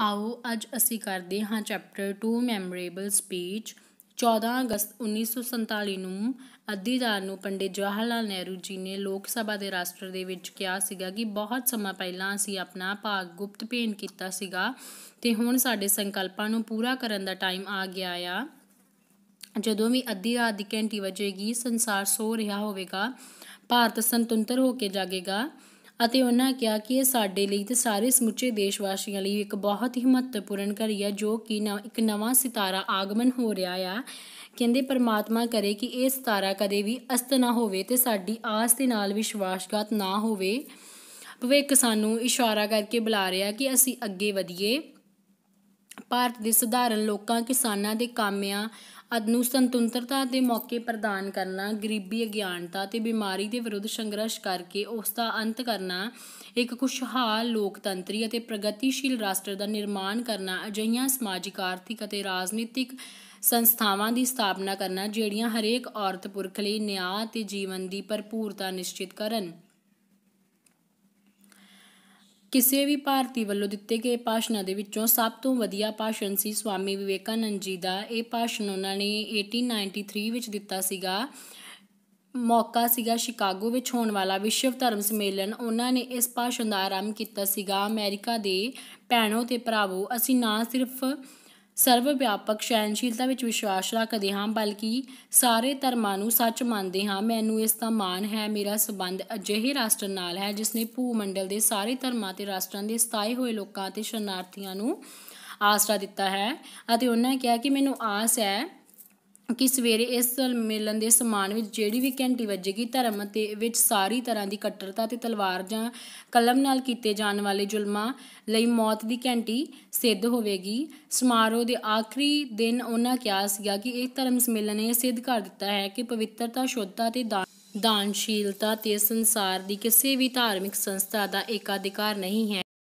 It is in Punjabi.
ਆਓ ਅੱਜ ਅਸੀਂ ਕਰਦੇ ਹਾਂ ਚੈਪਟਰ 2 ਮੈਮੋਰੇਬਲ ਸਪੀਚ 14 ਅਗਸਤ 1947 ਨੂੰ ਅਧਿਦਾਰ ਨੂੰ ਪੰਡਿਤ ਜਵਾਹਰ ਲਾਲ ਨਹਿਰੂ ਜੀ ਨੇ ਲੋਕ ਸਭਾ ਦੇ ਰਾਸ਼ਟਰ ਦੇ ਵਿੱਚ ਕਿਹਾ ਸੀਗਾ ਕਿ ਬਹੁਤ ਸਮਾਂ ਪਹਿਲਾਂ ਅਸੀਂ ਆਪਣਾ ਭਾਗ ਗੁਪਤ ਪੇਨ ਕੀਤਾ ਸੀਗਾ ਤੇ ਹੁਣ ਸਾਡੇ ਸੰਕਲਪਾਂ ਨੂੰ ਪੂਰਾ ਕਰਨ ਦਾ ਟਾਈਮ ਆ ਗਿਆ ਆ ਜਦੋਂ ਵੀ ਅੱਧੀ ਰਾਤ ਦੀ ਘੰਟੀ ਵਜੇਗੀ ਸੰਸਾਰ ਸੋ ਰਿਹਾ ਹੋਵੇਗਾ ਭਾਰਤ ਸੰਤੁੰਤਰ ਹੋ ਕੇ ਜਾਗੇਗਾ ਅਤੇ ਉਹਨਾਂ ਕਿਹਾ ਕਿ ਇਹ ਸਾਡੇ ਲਈ ਤੇ ਸਾਰੇ ਸਮੁੱਚੇ ਦੇਸ਼ ਵਾਸੀਆਂ ਲਈ ਇੱਕ ਬਹੁਤ ਹੀ ਮਹੱਤਵਪੂਰਨ ਘੜੀ ਹੈ ਜੋ ਕਿ ਇੱਕ ਨਵਾਂ ਸਿਤਾਰਾ ਆਗਮਨ ਹੋ ਰਿਹਾ ਆ ਕਹਿੰਦੇ ਪਰਮਾਤਮਾ ਕਰੇ ਕਿ ਇਹ ਸਿਤਾਰਾ ਕਦੇ ਵੀ ਅਸਤ ਨਾ ਹੋਵੇ ਤੇ ਸਾਡੀ ਆਸ ਦੇ ਨਾਲ ਵਿਸ਼ਵਾਸਗਤ ਨਾ ਹੋਵੇ ਭਵਿੱਖ ਸਾਨੂੰ ਇਸ਼ਾਰਾ ਕਰਕੇ ਬੁਲਾ ਰਿਹਾ ਕਿ ਅਸੀਂ ਅੱਗੇ ਵਧੀਏ ਭਾਰਤ ਦੇ ਸਧਾਰਨ ਲੋਕਾਂ ਕਿਸਾਨਾਂ ਦੇ ਕਾਮਿਆਂ ਆਦਿ ਨੂੰ ਦੇ ਮੌਕੇ ਪ੍ਰਦਾਨ ਕਰਨਾ ਗਰੀਬੀ ਅਗਿਆਨਤਾ ਤੇ ਬਿਮਾਰੀ ਦੇ ਵਿਰੁੱਧ ਸੰਘਰਸ਼ ਕਰਕੇ ਉਸ ਦਾ ਅੰਤ ਕਰਨਾ ਇੱਕ ਖੁਸ਼ਹਾਲ ਲੋਕਤੰਤਰੀ ਅਤੇ ਪ੍ਰਗਤੀਸ਼ੀਲ ਰਾਸ਼ਟਰ ਦਾ ਨਿਰਮਾਣ ਕਰਨਾ ਅਜਿਹੀਆਂ ਸਮਾਜਿਕ ਆਰਥਿਕ ਅਤੇ ਰਾਜਨੀਤਿਕ ਸੰਸਥਾਵਾਂ ਦੀ ਸਥਾਪਨਾ ਕਰਨਾ ਜਿਹੜੀਆਂ ਹਰੇਕ ਔਰਤ ਪੁਰਖ ਲਈ ਨਿਆਂ ਤੇ ਜੀਵਨ ਦੀ ਭਰਪੂਰਤਾ ਨਿਸ਼ਚਿਤ ਕਰਨ ਕਿਸੇ ਵੀ ਭਾਰਤੀ ਵੱਲੋਂ ਦਿੱਤੇ ਗਏ ਭਾਸ਼ਣਾਂ ਦੇ ਵਿੱਚੋਂ ਸਭ ਤੋਂ ਵਧੀਆ ਭਾਸ਼ਣ ਸੀ ਸਵਾਮੀ ਵਿਵੇਕਾਨੰਦ ਜੀ ਦਾ ਇਹ ਭਾਸ਼ਣ ਉਹਨਾਂ ਨੇ 1893 ਵਿੱਚ ਦਿੱਤਾ ਸੀਗਾ ਮੌਕਾ ਸੀਗਾ ਸ਼ਿਕਾਗੋ ਵਿੱਚ ਹੋਣ ਵਾਲਾ ਵਿਸ਼ਵ ਧਰਮ ਸੰਮੇਲਨ ਉਹਨਾਂ ਨੇ ਇਸ ਭਾਸ਼ਣ ਦਾ ਆਰੰਭ ਕੀਤਾ ਸੀਗਾ ਅਮਰੀਕਾ ਦੇ ਭੈਣੋ ਤੇ ਭਰਾਵੋ ਅਸੀਂ ਨਾ ਸਿਰਫ ਸਰਵ ਵਿਆਪਕ ਸਹਿਣਸ਼ੀਲਤਾ ਵਿੱਚ ਵਿਸ਼ਵਾਸ ਰੱਖਦੇ ਹਾਂ ਬਲਕਿ ਸਾਰੇ ਧਰਮਾਂ ਨੂੰ ਸੱਚ ਮੰਨਦੇ ਹਾਂ ਮੈਨੂੰ ਇਸ ਦਾ ਮਾਣ ਹੈ ਮੇਰਾ ਸਬੰਧ ਅਜਿਹੇ ਰਾਸ਼ਟਰ ਨਾਲ ਹੈ ਜਿਸ ਨੇ ਭੂਮੰਡਲ ਦੇ ਸਾਰੇ ਧਰਮਾਂ ਤੇ ਰਾਸ਼ਟਰਾਂ ਦੇ ਸਤਾਏ ਹੋਏ ਲੋਕਾਂ ਤੇ ਸ਼ਰਨਾਰਥੀਆਂ ਨੂੰ ਆਸਰਾ ਦਿੱਤਾ ਹੈ ਅਤੇ ਉਹਨਾਂ ਨੇ ਕਿਹਾ ਕਿ ਮੈਨੂੰ ਆਸ ਹੈ ਕਿ ਸਵੇਰੇ ਇਸ ਮੇਲਨ ਦੇ ਸਮਾਨ ਵਿੱਚ ਜਿਹੜੀ ਵੀ ਘੰਟੀ ਵੱਜੇਗੀ ਧਰਮ ਅਤੇ ਵਿੱਚ ਸਾਰੀ ਤਰ੍ਹਾਂ ਦੀ ਕੱਟੜਤਾ ਤੇ ਤਲਵਾਰ ਜਾਂ ਕਲਮ ਨਾਲ ਕੀਤੇ ਜਾਣ ਵਾਲੇ ਜ਼ੁਲਮਾਂ ਲਈ ਮੌਤ ਦੀ ਘੰਟੀ ਸਿੱਧ ਹੋਵੇਗੀ ਸਮਾਰੋਹ ਦੇ ਆਖਰੀ ਦਿਨ ਉਹਨਾਂ ਕਿਹਾ ਸੀਗਾ ਕਿ ਇਹ ਧਰਮ ਸੰਮੇਲਨ ਇਹ ਸਿੱਧ ਕਰ ਦਿੱਤਾ ਹੈ ਕਿ ਪਵਿੱਤਰਤਾ ਸ਼ੁੱਧਤਾ ਤੇ ਦਾਨਸ਼ੀਲਤਾ ਤੇ ਸੰਸਾਰ ਦੀ ਕਿਸੇ ਵੀ ਧਾਰਮਿਕ ਸੰਸਥਾ ਦਾ ਏਕਾਧਿਕਾਰ ਨਹੀਂ ਹੈ